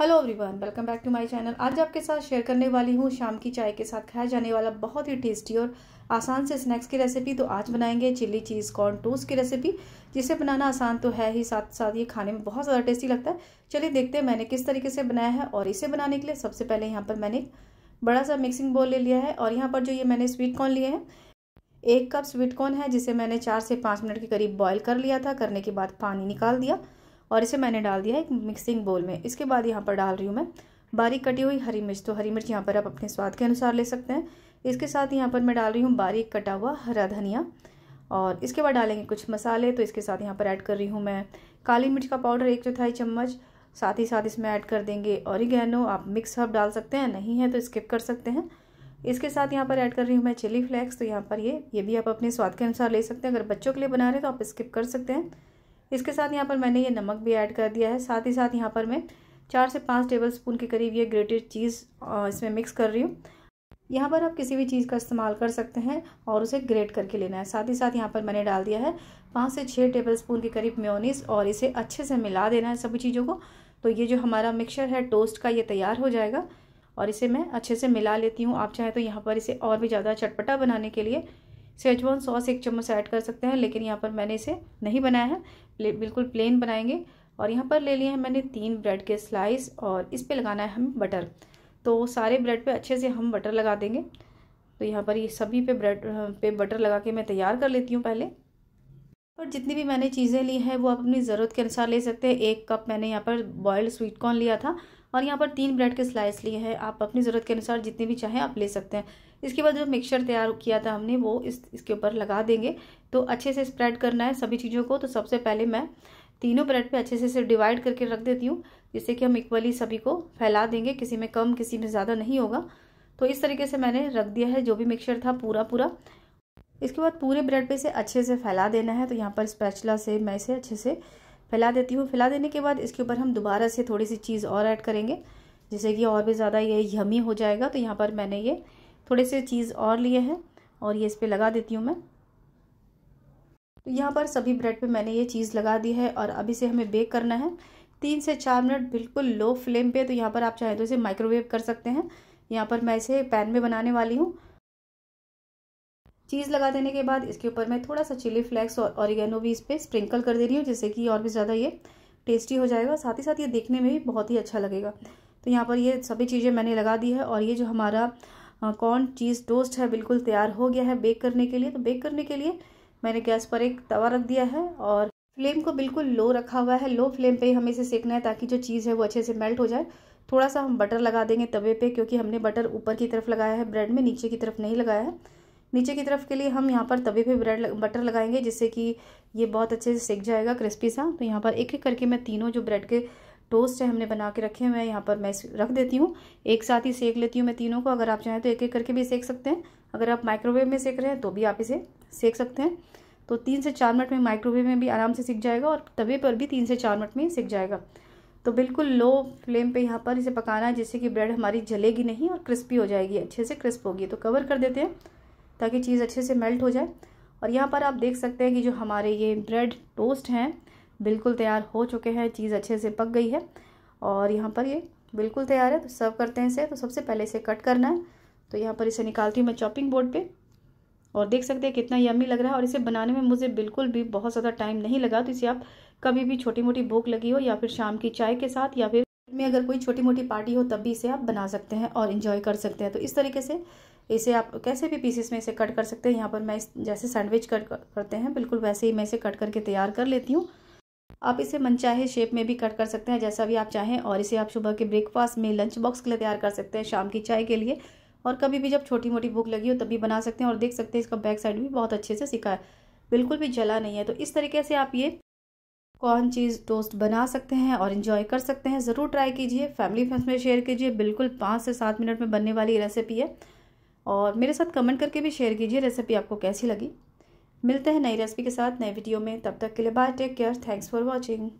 hello everyone welcome back to my channel आज आपके साथ शेयर करने वाली हूँ शाम की चाय के साथ खाया जाने वाला बहुत ही टेस्टी और आसान से स्नैक्स की रेसिपी तो आज बनाएंगे चिल्ली चीज़ कॉर्न टोस्ट की रेसिपी जिसे बनाना आसान तो है ही साथ साथ ये खाने में बहुत ज़्यादा टेस्टी लगता है चलिए देखते हैं मैंने किस तरीके से बनाया है और इसे बनाने के लिए सबसे पहले यहाँ पर मैंने बड़ा सा मिक्सिंग बोल ले लिया है और यहाँ पर जो ये मैंने स्वीट कॉर्न लिए हैं एक कप स्वीट कॉर्न है जिसे मैंने चार से पाँच मिनट के करीब बॉयल कर लिया था करने के बाद पानी निकाल दिया और इसे मैंने डाल दिया है एक मिक्सिंग बोल में इसके बाद यहाँ पर डाल रही हूँ मैं बारीक कटी हुई हरी मिर्च तो हरी मिर्च यहाँ पर आप अपने स्वाद के अनुसार ले सकते हैं इसके साथ यहाँ पर मैं डाल रही हूँ बारीक कटा हुआ हरा धनिया और इसके बाद डालेंगे कुछ मसाले तो इसके साथ यहाँ पर ऐड कर रही हूँ मैं काली मिर्च का पाउडर एक चौथाई चम्मच साथ ही साथ इसमें ऐड कर देंगे और आप मिक्स हर्ब डाल सकते हैं नहीं है तो स्किप कर सकते हैं इसके साथ यहाँ पर ऐड कर रही हूँ मैं चिली फ्लेक्स तो यहाँ पर ये ये भी आप अपने स्वाद के अनुसार ले सकते हैं अगर बच्चों के लिए बना रहे हैं तो आप स्किप कर सकते हैं इसके साथ यहाँ पर मैंने ये नमक भी ऐड कर दिया है साथ ही साथ यहाँ पर मैं चार से पाँच टेबल स्पून के करीब ये ग्रेटेड चीज़ इसमें मिक्स कर रही हूँ यहाँ पर आप किसी भी चीज़ का इस्तेमाल कर सकते हैं और उसे ग्रेट करके लेना है साथ ही साथ यहाँ पर मैंने डाल दिया है पाँच से छः टेबल स्पून के करीब म्योनीस और इसे अच्छे से मिला देना है सभी चीज़ों को तो ये जो हमारा मिक्सचर है टोस्ट का ये तैयार हो जाएगा और इसे मैं अच्छे से मिला लेती हूँ आप चाहें तो यहाँ पर इसे और भी ज़्यादा चटपटा बनाने के लिए सेजवान सॉस एक चम्मच ऐड कर सकते हैं लेकिन यहाँ पर मैंने इसे नहीं बनाया है बिल्कुल प्लेन बनाएंगे और यहाँ पर ले लिए हैं मैंने तीन ब्रेड के स्लाइस और इस पर लगाना है हम बटर तो सारे ब्रेड पे अच्छे से हम बटर लगा देंगे तो यहाँ पर ये सभी पे ब्रेड पे बटर लगा के मैं तैयार कर लेती हूँ पहले और जितनी भी मैंने चीज़ें ली हैं वो आप अपनी ज़रूरत के अनुसार ले सकते हैं एक कप मैंने यहाँ पर बॉयल्ड स्वीट कॉर्न लिया था और यहाँ पर तीन ब्रेड के स्लाइस लिए हैं आप अपनी ज़रूरत के अनुसार जितनी भी चाहें आप ले सकते हैं इसके बाद जो मिक्सचर तैयार किया था हमने वो इस इसके ऊपर लगा देंगे तो अच्छे से स्प्रेड करना है सभी चीज़ों को तो सबसे पहले मैं तीनों ब्रेड पे अच्छे से इसे डिवाइड करके रख देती हूँ जिससे कि हम इक्वली सभी को फैला देंगे किसी में कम किसी में ज़्यादा नहीं होगा तो इस तरीके से मैंने रख दिया है जो भी मिक्सचर था पूरा पूरा इसके बाद पूरे ब्रेड पर इसे अच्छे से फैला देना है तो यहाँ पर स्पैचला से मैं इसे अच्छे से फैला देती हूँ फैला देने के बाद इसके ऊपर हम दोबारा से थोड़ी सी चीज़ और ऐड करेंगे जिससे कि और भी ज़्यादा ये यमी हो जाएगा तो यहाँ पर मैंने ये थोड़े से चीज़ और लिए हैं और ये इस पर लगा देती हूँ मैं तो यहाँ पर सभी ब्रेड पे मैंने ये चीज़ लगा दी है और अभी से हमें बेक करना है तीन से चार मिनट बिल्कुल लो फ्लेम पे तो यहाँ पर आप चाहें तो इसे माइक्रोवेव कर सकते हैं यहाँ पर मैं इसे पैन में बनाने वाली हूँ चीज़ लगा देने के बाद इसके ऊपर मैं थोड़ा सा चिली फ्लेक्स और ऑरिगेनो भी इस पर स्प्रिंकल कर दे रही हूँ जिससे कि और भी ज़्यादा ये टेस्टी हो जाएगा साथ ही साथ ये देखने में भी बहुत ही अच्छा लगेगा तो यहाँ पर ये सभी चीज़ें मैंने लगा दी है और ये जो हमारा कॉर्न चीज़ टोस्ट है बिल्कुल तैयार हो गया है बेक करने के लिए तो बेक करने के लिए मैंने गैस पर एक तवा रख दिया है और फ्लेम को बिल्कुल लो रखा हुआ है लो फ्लेम पे ही हमें इसे सेकना है ताकि जो चीज़ है वो अच्छे से मेल्ट हो जाए थोड़ा सा हम बटर लगा देंगे तवे पे क्योंकि हमने बटर ऊपर की तरफ लगाया है ब्रेड में नीचे की तरफ नहीं लगाया है नीचे की तरफ के लिए हम यहाँ पर तवे पे ब्रेड लग, बटर लगाएंगे जिससे कि ये बहुत अच्छे से सेक जाएगा क्रिस्पी सा तो यहाँ पर एक एक करके मैं तीनों जो ब्रेड के टोस्ट है हमने बना के रखे हुए हैं यहाँ पर मैं रख देती हूँ एक साथ ही सेक लेती हूँ मैं तीनों को अगर आप चाहें तो एक एक करके भी सेक सकते हैं अगर आप माइक्रोवेव में सेक रहे हैं तो भी आप इसे सेक सकते हैं तो तीन से चार मिनट में माइक्रोवेव में भी आराम से सीख जाएगा और तवे पर भी तीन से चार मिनट में सीख जाएगा तो बिल्कुल लो फ्लेम पे यहाँ पर इसे पकाना है जिससे कि ब्रेड हमारी जलेगी नहीं और क्रिस्पी हो जाएगी अच्छे से क्रिस्प होगी तो कवर कर देते हैं ताकि चीज़ अच्छे से मेल्ट हो जाए और यहाँ पर आप देख सकते हैं कि जो हमारे ये ब्रेड टोस्ट हैं बिल्कुल तैयार हो चुके हैं चीज़ अच्छे से पक गई है और यहाँ पर ये बिल्कुल तैयार है तो सर्व करते हैं इसे तो सबसे पहले इसे कट करना है तो यहाँ पर इसे निकालती हूँ मैं चॉपिंग बोर्ड पे और देख सकते हैं कितना यमी लग रहा है और इसे बनाने में मुझे बिल्कुल भी बहुत ज़्यादा टाइम नहीं लगा तो इसे आप कभी भी छोटी मोटी भूख लगी हो या फिर शाम की चाय के साथ या फिर में अगर कोई छोटी मोटी पार्टी हो तब भी इसे आप बना सकते हैं और इन्जॉय कर सकते हैं तो इस तरीके से इसे आप कैसे भी पीसेस में इसे कट कर सकते हैं यहाँ पर मैं जैसे सैंडविच कट कर, करते हैं बिल्कुल वैसे ही मैं इसे कट करके तैयार कर लेती हूँ आप इसे मनचाहे शेप में भी कट कर सकते हैं जैसा भी आप चाहें और इसे आप सुबह के ब्रेकफास्ट में लंच बॉक्स के लिए तैयार कर सकते हैं शाम की चाय के लिए और कभी भी जब छोटी मोटी भूख लगी हो तभी बना सकते हैं और देख सकते हैं इसका बैक साइड भी बहुत अच्छे से सिका है बिल्कुल भी जला नहीं है तो इस तरीके से आप ये कॉर्न चीज़ टोस्ट बना सकते हैं और इन्जॉय कर सकते हैं ज़रूर ट्राई कीजिए फैमिली फ्रेंड्स में शेयर कीजिए बिल्कुल पाँच से सात मिनट में बनने वाली रेसिपी है और मेरे साथ कमेंट करके भी शेयर कीजिए रेसिपी आपको कैसी लगी मिलते हैं नई रेसिपी के साथ नए वीडियो में तब तक के लिए bye take care thanks for watching